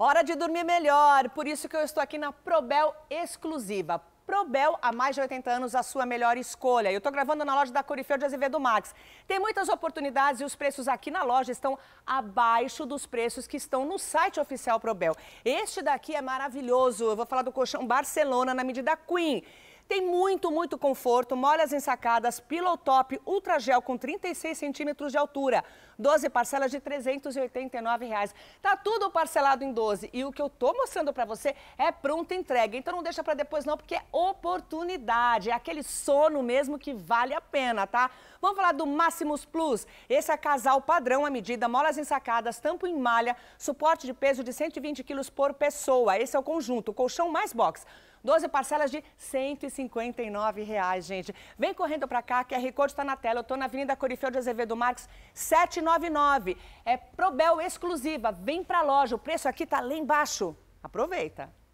Hora de dormir melhor, por isso que eu estou aqui na Probel exclusiva. Probel, há mais de 80 anos, a sua melhor escolha. Eu estou gravando na loja da Corifeu de Azevedo Max. Tem muitas oportunidades e os preços aqui na loja estão abaixo dos preços que estão no site oficial Probel. Este daqui é maravilhoso. Eu vou falar do colchão Barcelona na medida Queen. Tem muito, muito conforto, molhas ensacadas, pillow top, ultra gel com 36 centímetros de altura, 12 parcelas de R$ 389. Reais. Tá tudo parcelado em 12 e o que eu tô mostrando para você é pronta entrega. Então não deixa para depois não, porque é oportunidade, é aquele sono mesmo que vale a pena, tá? Vamos falar do Maximus Plus. Esse é casal padrão à medida, molas ensacadas, tampo em malha, suporte de peso de 120 quilos por pessoa. Esse é o conjunto, colchão mais box. 12 parcelas de R$ 159, reais, gente. Vem correndo para cá, que a Record está na tela. Eu estou na Avenida Corifeu de Azevedo Marques, 799. É Probel exclusiva. Vem para a loja. O preço aqui está lá embaixo. Aproveita.